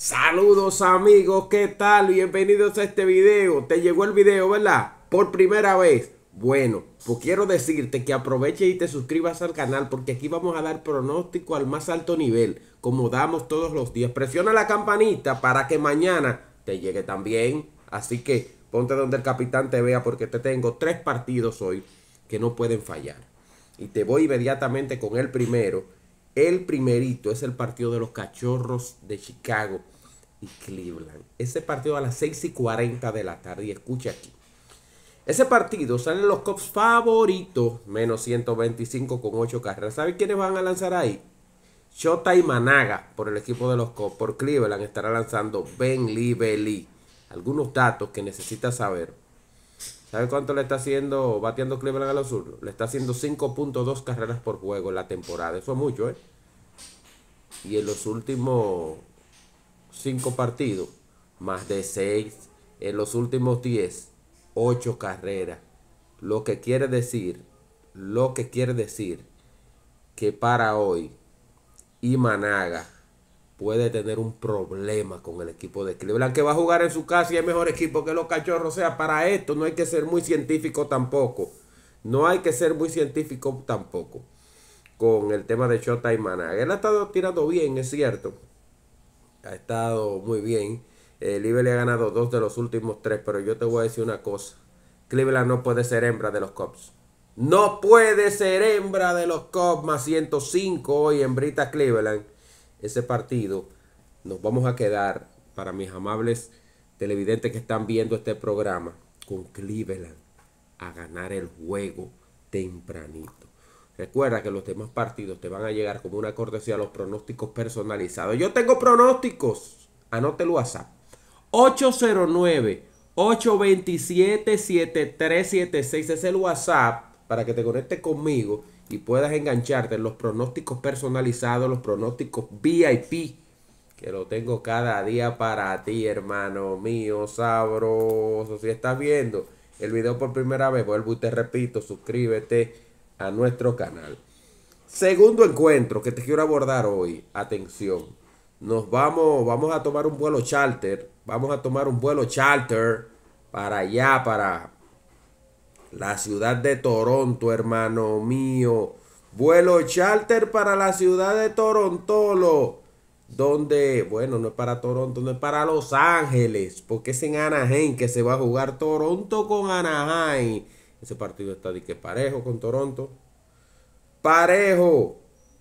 Saludos amigos, ¿qué tal? Bienvenidos a este video. Te llegó el video, ¿verdad? Por primera vez. Bueno, pues quiero decirte que aproveche y te suscribas al canal porque aquí vamos a dar pronóstico al más alto nivel, como damos todos los días. Presiona la campanita para que mañana te llegue también. Así que ponte donde el capitán te vea porque te tengo tres partidos hoy que no pueden fallar. Y te voy inmediatamente con el primero el primerito es el partido de los Cachorros de Chicago y Cleveland. Ese partido a las 6 y 40 de la tarde. Y escucha aquí. Ese partido salen los Cops favoritos, menos 125 con 8 carreras. ¿Saben quiénes van a lanzar ahí? Shota y Managa por el equipo de los Cops. Por Cleveland estará lanzando Ben Lee Algunos datos que necesitas saber. ¿Sabe cuánto le está haciendo bateando Cleveland a los sur? Le está haciendo 5.2 carreras por juego en la temporada. Eso es mucho, ¿eh? Y en los últimos 5 partidos, más de 6. En los últimos 10, 8 carreras. Lo que quiere decir, lo que quiere decir que para hoy, Imanaga puede tener un problema con el equipo de Cleveland, que va a jugar en su casa y es mejor equipo que los cachorros. O sea, para esto no hay que ser muy científico tampoco. No hay que ser muy científico tampoco con el tema de Shota y Managa. Él ha estado tirando bien, es cierto. Ha estado muy bien. El eh, IBE le ha ganado dos de los últimos tres, pero yo te voy a decir una cosa. Cleveland no puede ser hembra de los Cubs. No puede ser hembra de los Cubs más 105 hoy en Brita Cleveland ese partido, nos vamos a quedar, para mis amables televidentes que están viendo este programa, con Cleveland a ganar el juego tempranito. Recuerda que los demás partidos te van a llegar como una cortesía a los pronósticos personalizados. Yo tengo pronósticos. Anótelo WhatsApp. 809-827-7376 es el WhatsApp para que te conectes conmigo y puedas engancharte en los pronósticos personalizados, los pronósticos VIP, que lo tengo cada día para ti, hermano mío, sabroso. Si estás viendo el video por primera vez, vuelvo y te repito, suscríbete a nuestro canal. Segundo encuentro que te quiero abordar hoy, atención. Nos vamos, vamos a tomar un vuelo charter, vamos a tomar un vuelo charter para allá, para la ciudad de Toronto, hermano mío. Vuelo charter para la ciudad de Torontolo. Donde, bueno, no es para Toronto, no es para Los Ángeles. Porque es en Anaheim que se va a jugar Toronto con Anaheim. Ese partido está de que parejo con Toronto. Parejo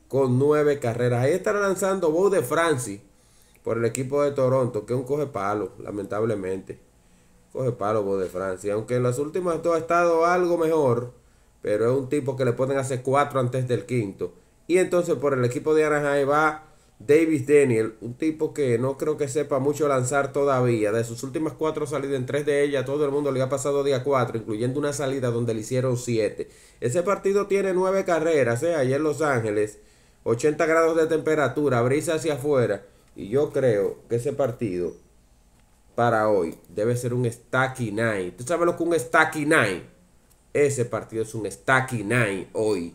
con nueve carreras. Ahí estará lanzando Bo de Francis por el equipo de Toronto, que un coge palo, lamentablemente coge palo de Francia. Aunque en las últimas dos ha estado algo mejor, pero es un tipo que le pueden hacer cuatro antes del quinto. Y entonces por el equipo de Anaheim va Davis Daniel, un tipo que no creo que sepa mucho lanzar todavía. De sus últimas cuatro salidas, en tres de ellas, todo el mundo le ha pasado día cuatro, incluyendo una salida donde le hicieron siete. Ese partido tiene nueve carreras, ¿eh? en Los Ángeles. 80 grados de temperatura, brisa hacia afuera. Y yo creo que ese partido para hoy debe ser un Stacky Night. ¿Tú sabes lo que un Stacky Night? Ese partido es un Stacky Night hoy.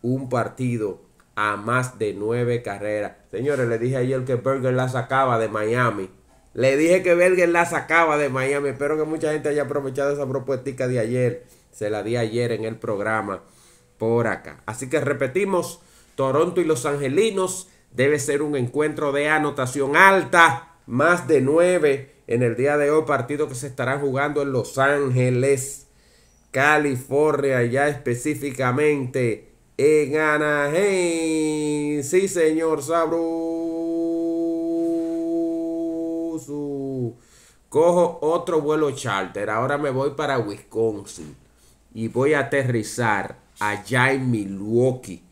Un partido a más de nueve carreras. Señores, le dije ayer que Berger la sacaba de Miami. Le dije que Berger la sacaba de Miami. Espero que mucha gente haya aprovechado esa propuestica de ayer. Se la di ayer en el programa por acá. Así que repetimos, Toronto y Los Angelinos debe ser un encuentro de anotación alta más de nueve en el día de hoy, partido que se estará jugando en Los Ángeles, California, ya específicamente en Anaheim. Sí, señor Sabroso. Cojo otro vuelo charter. Ahora me voy para Wisconsin y voy a aterrizar allá en Milwaukee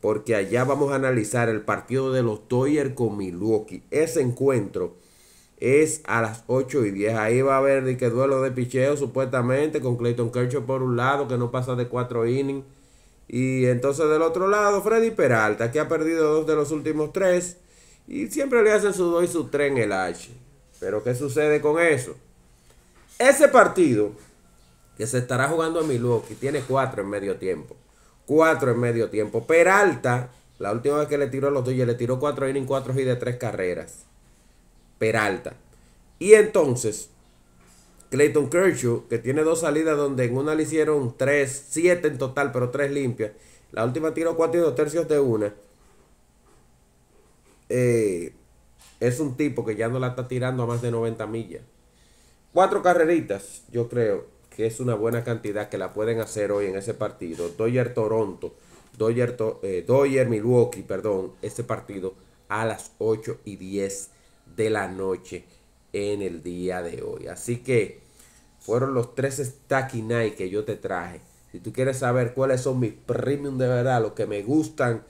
porque allá vamos a analizar el partido de los Toyers con Milwaukee. Ese encuentro es a las 8 y 10. Ahí va a haber de que duelo de picheo supuestamente con Clayton Kershaw por un lado que no pasa de 4 innings. Y entonces del otro lado Freddy Peralta que ha perdido dos de los últimos tres y siempre le hacen su 2 y su 3 en el H. Pero ¿qué sucede con eso? Ese partido que se estará jugando en Milwaukee tiene 4 en medio tiempo. Cuatro en medio tiempo. Peralta, la última vez que le tiró a los Dodgers, le tiró cuatro innings, Cuatro y de tres carreras. Peralta. Y entonces, Clayton Kershaw, que tiene dos salidas donde en una le hicieron tres. Siete en total, pero tres limpias. La última tiró cuatro y Dos tercios de una. Eh, es un tipo que ya no la está tirando a más de 90 millas. Cuatro carreritas, yo creo que es una buena cantidad que la pueden hacer hoy en ese partido. Doyer Toronto, Doyer, eh, Milwaukee, perdón, Ese partido a las 8 y 10 de la noche en el día de hoy. Así que fueron los tres Stacky Night que yo te traje. Si tú quieres saber cuáles son mis premium de verdad, los que me gustan,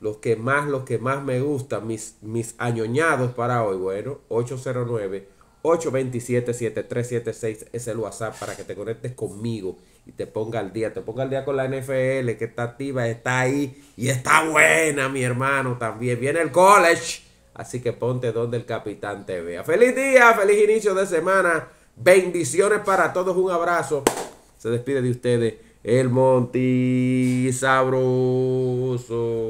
los que más, los que más me gustan, mis, mis añoñados para hoy, bueno, 809. 827-7376 es el WhatsApp para que te conectes conmigo y te ponga al día. Te ponga al día con la NFL que está activa, está ahí y está buena, mi hermano. También viene el college. Así que ponte donde el capitán te vea. Feliz día, feliz inicio de semana. Bendiciones para todos. Un abrazo. Se despide de ustedes el Monti Sabroso.